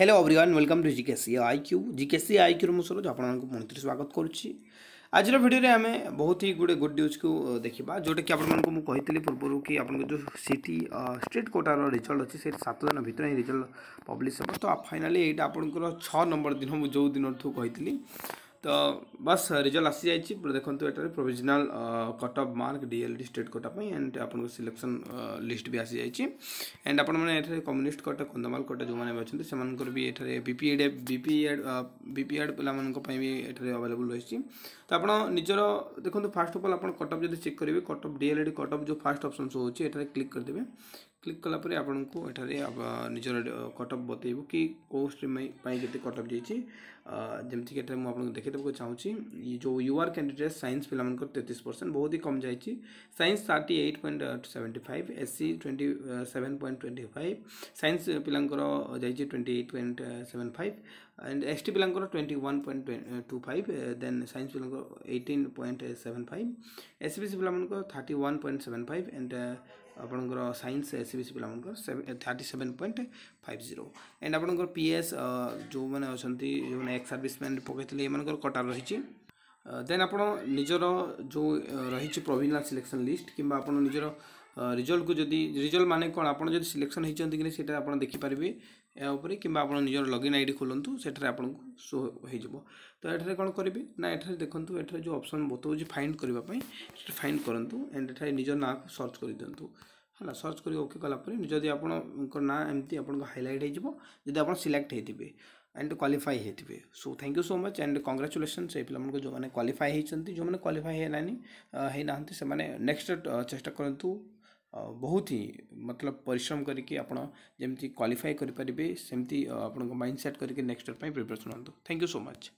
hello everyone welcome to GKC I Q GKC I ক্যুর ମୁଁ ସରୋଜ ଆପଣମାନଙ୍କୁ ପୁଣି ଥରେ ସ୍ୱାଗତ କରୁଛି ଆଜିର ଭିଡ଼ିଓରେ ଆମେ ବହୁତ ହି ଗୁଡ଼ିଏ ଗୁଡ୍ ନ୍ୟୁଜ୍କୁ ଦେଖିବା ଯେଉଁଟାକି ଆପଣମାନଙ୍କୁ ମୁଁ କହିଥିଲି ପୂର୍ବରୁ କି ଆପଣଙ୍କ ଯେଉଁ ସିଟି ଷ୍ଟେଟ୍ କୋଟାର ରିଜଲ୍ଟ ଅଛି ସେଇଠି ସାତ ଦିନ ଭିତରେ ହିଁ ରିଜଲ୍ଟ ପବ୍ଲିଶ ହେବ ତ ଫାଇନାଲି ଏଇଟା ଆପଣଙ୍କର ଛଅ ନମ୍ବର ଦିନ ମୁଁ ଯେଉଁ ଦିନଠୁ କହିଥିଲି তো বাস রেজল্ট ଆସିଯାଇଛି ଦେଖନ୍ତୁ ଏଠାରେ provisional cut off mark DElEd state quota ପାଇଁ ଆଣ୍ଡ ଆପଣଙ୍କ ସିଲେକ୍ସନ୍ ଲିଷ୍ଟ ବି ଆସିଯାଇଛି ଆଣ୍ଡ ଆପଣମାନେ ଏଠାରେ କମ୍ୟୁନିଷ୍ଟ କୋଟା କନ୍ଧମାଳ କୋଟା ଯେଉଁମାନେ ବି ଅଛନ୍ତି ସେମାନଙ୍କର ବି ଏଠାରେ ବିପିଏଡ଼ ବିପିଏଡ଼ ବିପିଏଡ଼ ପିଲାମାନଙ୍କ ପାଇଁ ବି ଏଠାରେ ଆଭେଲେବୁଲ୍ ରହିଛି ତ ଆପଣ ନିଜର ଦେଖନ୍ତୁ ଫାର୍ଷ୍ଟ ଅଫ୍ ଅଲ୍ ଆପଣ କଟ୍ ଅଫ୍ ଯଦି ଚେକ୍ କରିବେ cut off DElEd cut off ଯେଉଁ ଫାର୍ଷ୍ଟ ଅପସନ୍ ସବୁ ହେଉଛି ଏଠାରେ କ୍ଲିକ୍ କରିଦେବେ କ୍ଲିକ୍ କଲାପରେ ଆପଣଙ୍କୁ ଏଠାରେ ନିଜର କଟ୍ ଅଫ୍ ବତେଇବ କି କେଉଁ ଷ୍ଟ୍ରିମ୍ ପାଇଁ କେତେ କଟ୍ ଅଫ୍ ଯାଇଛି ଯେମିତିକି ଏଠାରେ ମୁଁ ଆପଣଙ୍କୁ ଦେଖେଇଦେବାକୁ ଚାହୁଁଛି ଯେଉଁ ୟୁ ଆର୍ କ୍ୟାଣ୍ଡିଡେଟ୍ ସାଇନ୍ସ ପିଲାମାନଙ୍କର ତେତିଶ ପରସେଣ୍ଟ ବହୁତ ହି କମ୍ ଯାଇଛି science thirty eight point seventy five S C twenty seven point twenty five science ପିଲାଙ୍କର ଯାଇଛି twenty eight point seven five and S T ପିଲାଙ୍କର twenty one point two five then science ପିଲାଙ୍କର eighteen point seven five S C B C ପିଲାମାନଙ୍କର thirty one point seven five and ଆପଣଙ୍କର science S C B C ପିଲାମାନଙ୍କର thirty seven point five zero and ଆପଣଙ୍କର P S ଯେଉଁମାନେ ଅଛନ୍ତି ଯେଉଁମାନେ X serviceman ପକାଇଥିଲେ ଏମାନଙ୍କର କଟା ରହିଛି ଦେନ୍ ଆପଣ ନିଜର ଯେଉଁ ରହିଛି ପ୍ରୋଭିନାଲ୍ ସିଲେକ୍ସନ୍ ଲିଷ୍ଟ କିମ୍ବା ଆପଣ ନିଜର रिजल्ट को जब रिजल्ट माने कौन आप सिलेक्शन होती कि आप देखिपर यापर कि निजर लगइन आई डी खोलतु से आपको हो तो ये कौन करेंगे ना यार देखो यार जो अप्सन हो फाइंड करने फाइंड करूँ एंड निज ना को सर्च कर दिंतु है सर्च कर ओके कालापर जब आप ना एमती आप हाइलाइट होती सिलेक्ट होते एंड क्वाफाई होते so thank you so much and congratulation से पाला जो मैंने क्वाफाई होती जो मैंने क्वाफाई से नेक्स्ट चेस्ट करूँ बहुत ही मतलब परिश्रम करके आपड़ जमी करेंगे सेमती आपण माइंड सेट करके नेक्स्ट ईयर पर प्रिपेरेसन हूँ थैंक यू सो मच